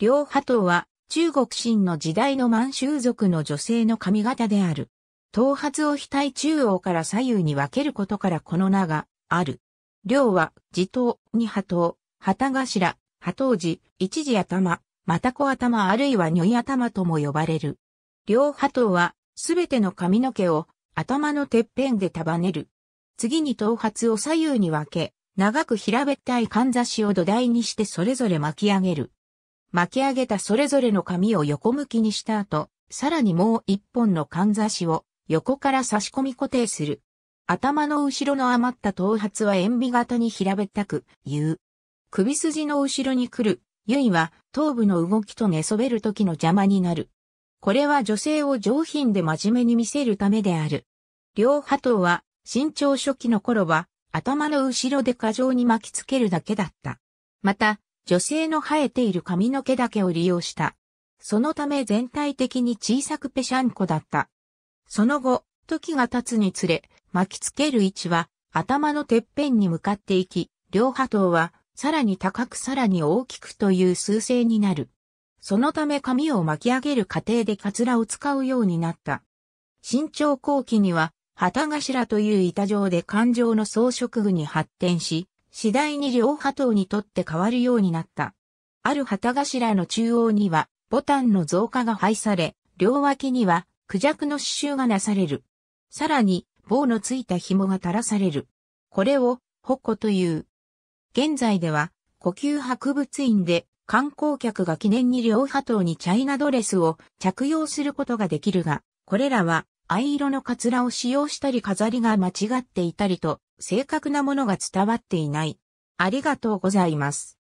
両派頭は中国清の時代の満州族の女性の髪型である。頭髪を額中央から左右に分けることからこの名がある。両は、自頭、二波頭、旗頭、波頭時、一時頭、また子頭あるいは如意頭とも呼ばれる。両波頭は、すべての髪の毛を頭のてっぺんで束ねる。次に頭髪を左右に分け、長く平べったいかんざしを土台にしてそれぞれ巻き上げる。巻き上げたそれぞれの紙を横向きにした後、さらにもう一本のかんざしを横から差し込み固定する。頭の後ろの余った頭髪は塩ビ型に平べったく、言う。首筋の後ろに来る、ゆいは頭部の動きと寝そべる時の邪魔になる。これは女性を上品で真面目に見せるためである。両波頭は、身長初期の頃は、頭の後ろで過剰に巻きつけるだけだった。また、女性の生えている髪の毛だけを利用した。そのため全体的に小さくぺしゃんこだった。その後、時が経つにつれ、巻きつける位置は頭のてっぺんに向かっていき、両波頭はさらに高くさらに大きくという数勢になる。そのため髪を巻き上げる過程でカツラを使うようになった。身長後期には、旗頭という板状で感情の装飾具に発展し、次第に両派頭にとって変わるようになった。ある旗頭の中央には、ボタンの増加が配され、両脇には、クジャクの刺繍がなされる。さらに、棒のついた紐が垂らされる。これを、こという。現在では、呼吸博物院で、観光客が記念に両派頭にチャイナドレスを着用することができるが、これらは、藍色のカツラを使用したり飾りが間違っていたりと、正確なものが伝わっていない。ありがとうございます。